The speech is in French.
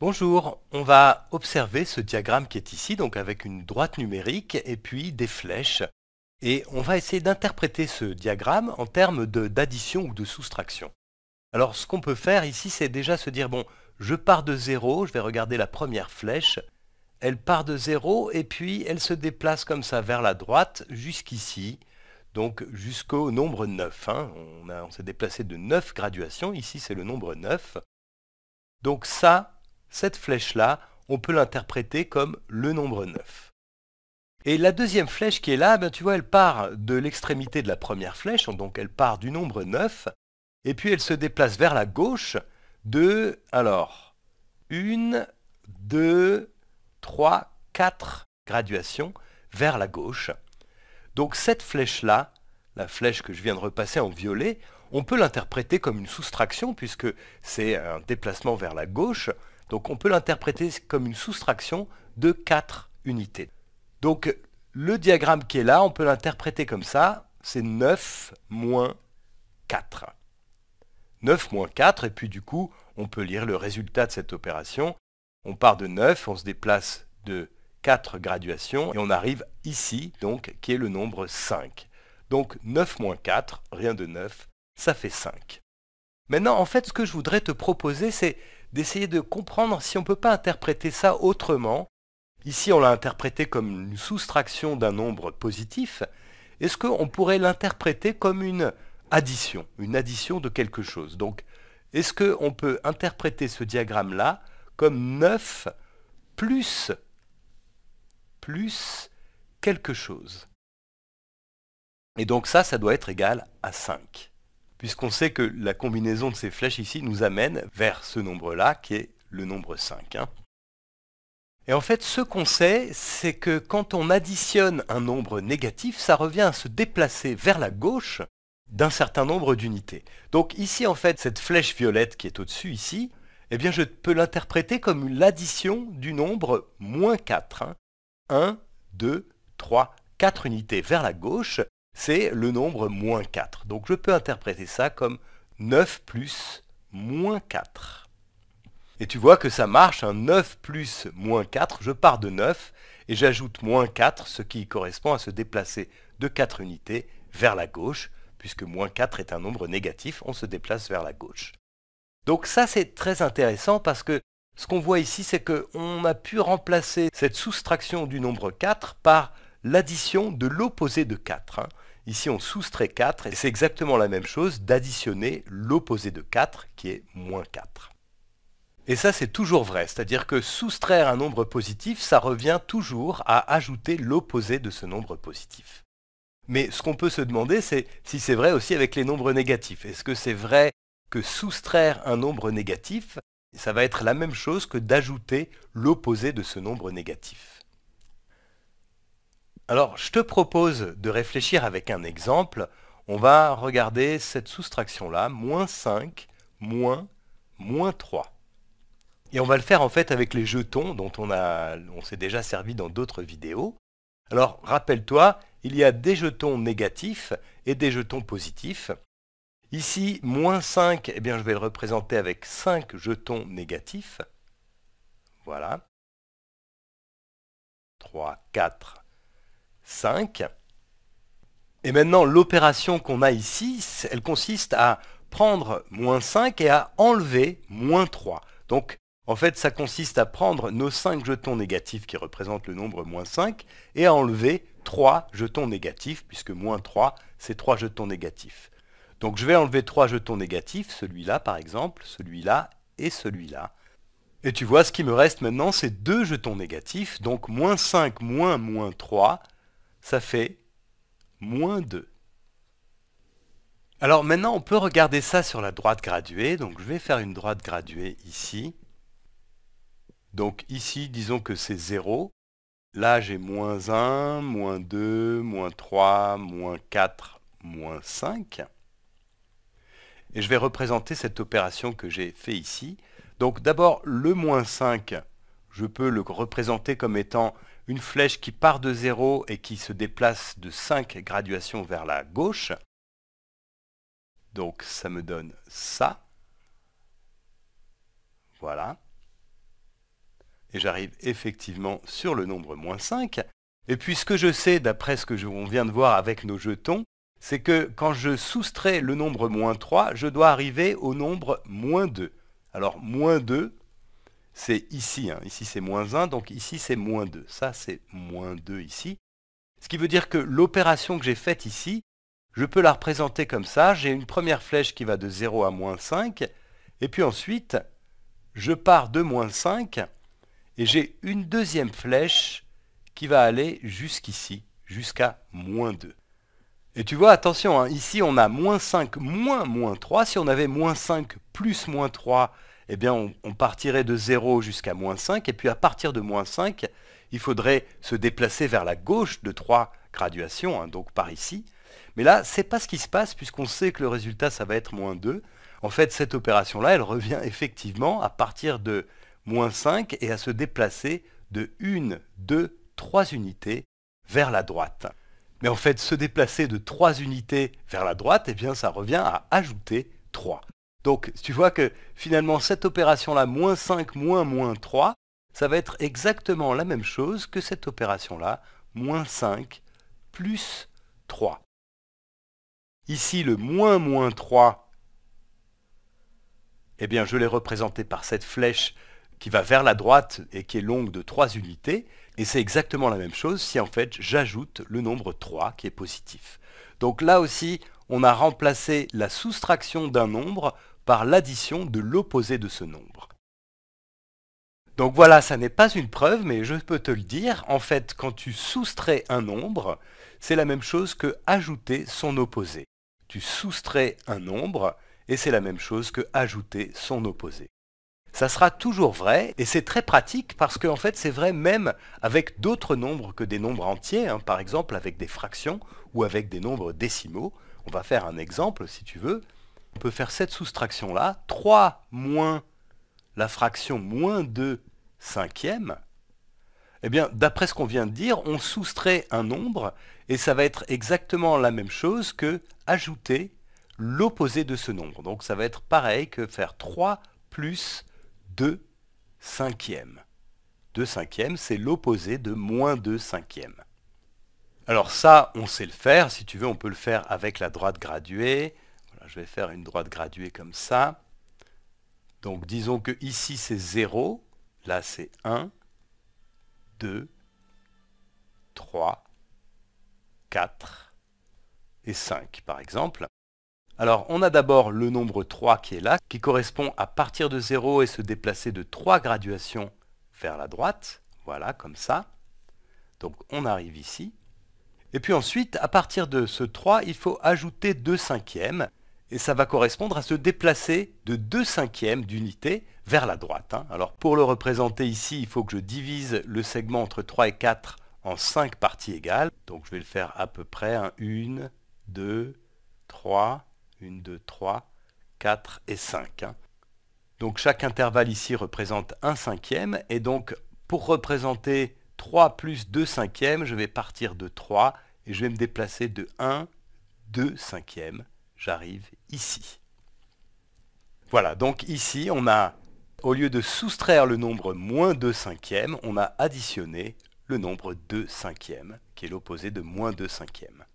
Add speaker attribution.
Speaker 1: Bonjour, on va observer ce diagramme qui est ici, donc avec une droite numérique et puis des flèches. Et on va essayer d'interpréter ce diagramme en termes d'addition ou de soustraction. Alors ce qu'on peut faire ici, c'est déjà se dire, bon, je pars de 0, je vais regarder la première flèche, elle part de 0 et puis elle se déplace comme ça vers la droite jusqu'ici, donc jusqu'au nombre 9. Hein. On, on s'est déplacé de 9 graduations, ici c'est le nombre 9. Donc ça, cette flèche-là, on peut l'interpréter comme le nombre 9. Et la deuxième flèche qui est là, ben, tu vois, elle part de l'extrémité de la première flèche, donc elle part du nombre 9, et puis elle se déplace vers la gauche de, alors, 1, 2, 3, 4 graduations vers la gauche. Donc cette flèche-là, la flèche que je viens de repasser en violet, on peut l'interpréter comme une soustraction puisque c'est un déplacement vers la gauche, donc on peut l'interpréter comme une soustraction de 4 unités. Donc le diagramme qui est là, on peut l'interpréter comme ça, c'est 9 moins 4. 9 moins 4, et puis du coup, on peut lire le résultat de cette opération. On part de 9, on se déplace de 4 graduations, et on arrive ici, donc, qui est le nombre 5. Donc 9 moins 4, rien de 9, ça fait 5. Maintenant, en fait, ce que je voudrais te proposer, c'est d'essayer de comprendre si on ne peut pas interpréter ça autrement. Ici, on l'a interprété comme une soustraction d'un nombre positif. Est-ce qu'on pourrait l'interpréter comme une addition, une addition de quelque chose Donc, est-ce qu'on peut interpréter ce diagramme-là comme 9 plus, plus quelque chose Et donc ça, ça doit être égal à 5 puisqu'on sait que la combinaison de ces flèches ici nous amène vers ce nombre-là, qui est le nombre 5. Hein. Et en fait, ce qu'on sait, c'est que quand on additionne un nombre négatif, ça revient à se déplacer vers la gauche d'un certain nombre d'unités. Donc ici, en fait, cette flèche violette qui est au-dessus ici, eh bien, je peux l'interpréter comme l'addition du nombre moins 4. 1, 2, 3, 4 unités vers la gauche, c'est le nombre moins 4. Donc je peux interpréter ça comme 9 plus moins 4. Et tu vois que ça marche, un hein. 9 plus moins 4, je pars de 9 et j'ajoute moins 4, ce qui correspond à se déplacer de 4 unités vers la gauche, puisque moins 4 est un nombre négatif, on se déplace vers la gauche. Donc ça c'est très intéressant parce que ce qu'on voit ici c'est qu'on a pu remplacer cette soustraction du nombre 4 par l'addition de l'opposé de 4. Ici, on soustrait 4 et c'est exactement la même chose d'additionner l'opposé de 4 qui est moins 4. Et ça, c'est toujours vrai, c'est-à-dire que soustraire un nombre positif, ça revient toujours à ajouter l'opposé de ce nombre positif. Mais ce qu'on peut se demander, c'est si c'est vrai aussi avec les nombres négatifs. Est-ce que c'est vrai que soustraire un nombre négatif, ça va être la même chose que d'ajouter l'opposé de ce nombre négatif alors, je te propose de réfléchir avec un exemple. On va regarder cette soustraction-là, moins 5, moins, moins 3. Et on va le faire en fait avec les jetons dont on, on s'est déjà servi dans d'autres vidéos. Alors, rappelle-toi, il y a des jetons négatifs et des jetons positifs. Ici, moins 5, eh bien, je vais le représenter avec 5 jetons négatifs. Voilà. 3, 4, 5. Et maintenant, l'opération qu'on a ici, elle consiste à prendre moins 5 et à enlever moins 3. Donc, en fait, ça consiste à prendre nos 5 jetons négatifs qui représentent le nombre moins 5 et à enlever 3 jetons négatifs, puisque moins 3, c'est 3 jetons négatifs. Donc je vais enlever 3 jetons négatifs, celui-là par exemple, celui-là et celui-là. Et tu vois, ce qui me reste maintenant, c'est 2 jetons négatifs, donc moins 5, moins moins 3, ça fait moins 2. Alors maintenant, on peut regarder ça sur la droite graduée. Donc je vais faire une droite graduée ici. Donc ici, disons que c'est 0. Là, j'ai moins 1, moins 2, moins 3, moins 4, moins 5. Et je vais représenter cette opération que j'ai fait ici. Donc d'abord, le moins 5, je peux le représenter comme étant une flèche qui part de 0 et qui se déplace de 5 graduations vers la gauche. Donc ça me donne ça. Voilà. Et j'arrive effectivement sur le nombre moins 5. Et puis ce que je sais, d'après ce que je, vient de voir avec nos jetons, c'est que quand je soustrais le nombre moins 3, je dois arriver au nombre moins 2. Alors moins 2, c'est ici. Hein. Ici, c'est moins 1, donc ici, c'est moins 2. Ça, c'est moins 2 ici. Ce qui veut dire que l'opération que j'ai faite ici, je peux la représenter comme ça. J'ai une première flèche qui va de 0 à moins 5. Et puis ensuite, je pars de moins 5. Et j'ai une deuxième flèche qui va aller jusqu'ici, jusqu'à moins 2. Et tu vois, attention, hein, ici on a moins 5, moins moins 3. Si on avait moins 5 plus moins 3, eh bien, on, partirait de 0 jusqu'à moins 5, et puis à partir de moins 5, il faudrait se déplacer vers la gauche de 3 graduations, hein, donc par ici. Mais là, ce n'est pas ce qui se passe, puisqu'on sait que le résultat, ça va être moins 2. En fait, cette opération-là, elle revient effectivement à partir de moins 5 et à se déplacer de 1, 2, 3 unités vers la droite. Mais en fait, se déplacer de 3 unités vers la droite, eh bien, ça revient à ajouter 3. Donc tu vois que finalement cette opération-là, moins 5, moins moins 3, ça va être exactement la même chose que cette opération-là, moins 5 plus 3. Ici, le moins moins 3, eh bien, je l'ai représenté par cette flèche qui va vers la droite et qui est longue de 3 unités. Et c'est exactement la même chose si en fait j'ajoute le nombre 3 qui est positif. Donc là aussi, on a remplacé la soustraction d'un nombre par l'addition de l'opposé de ce nombre. Donc voilà, ça n'est pas une preuve, mais je peux te le dire. En fait, quand tu soustrais un nombre, c'est la même chose que ajouter son opposé. Tu soustrais un nombre, et c'est la même chose que ajouter son opposé. Ça sera toujours vrai, et c'est très pratique parce qu'en fait c'est vrai même avec d'autres nombres que des nombres entiers, hein, par exemple avec des fractions ou avec des nombres décimaux. On va faire un exemple si tu veux on peut faire cette soustraction-là. 3 moins la fraction moins 2 cinquièmes. Eh bien, d'après ce qu'on vient de dire, on soustrait un nombre et ça va être exactement la même chose que ajouter l'opposé de ce nombre. Donc ça va être pareil que faire 3 plus 2 cinquièmes. 2 cinquièmes, c'est l'opposé de moins 2 cinquièmes. Alors ça, on sait le faire. Si tu veux, on peut le faire avec la droite graduée, je vais faire une droite graduée comme ça. Donc disons que ici c'est 0, là c'est 1, 2, 3, 4 et 5 par exemple. Alors on a d'abord le nombre 3 qui est là, qui correspond à partir de 0 et se déplacer de 3 graduations vers la droite. Voilà, comme ça. Donc on arrive ici. Et puis ensuite, à partir de ce 3, il faut ajouter 2 cinquièmes et ça va correspondre à se déplacer de 2 cinquièmes d'unité vers la droite. Hein. Alors pour le représenter ici, il faut que je divise le segment entre 3 et 4 en 5 parties égales. Donc je vais le faire à peu près 1, 2, 3, 1, 2, 3, 4 et 5. Hein. Donc chaque intervalle ici représente 1 cinquième, et donc pour représenter 3 plus 2 cinquièmes, je vais partir de 3, et je vais me déplacer de 1, 2 cinquièmes j'arrive ici. Voilà, donc ici, on a, au lieu de soustraire le nombre moins 2 cinquièmes, on a additionné le nombre 2 cinquièmes, qui est l'opposé de moins 2 cinquièmes.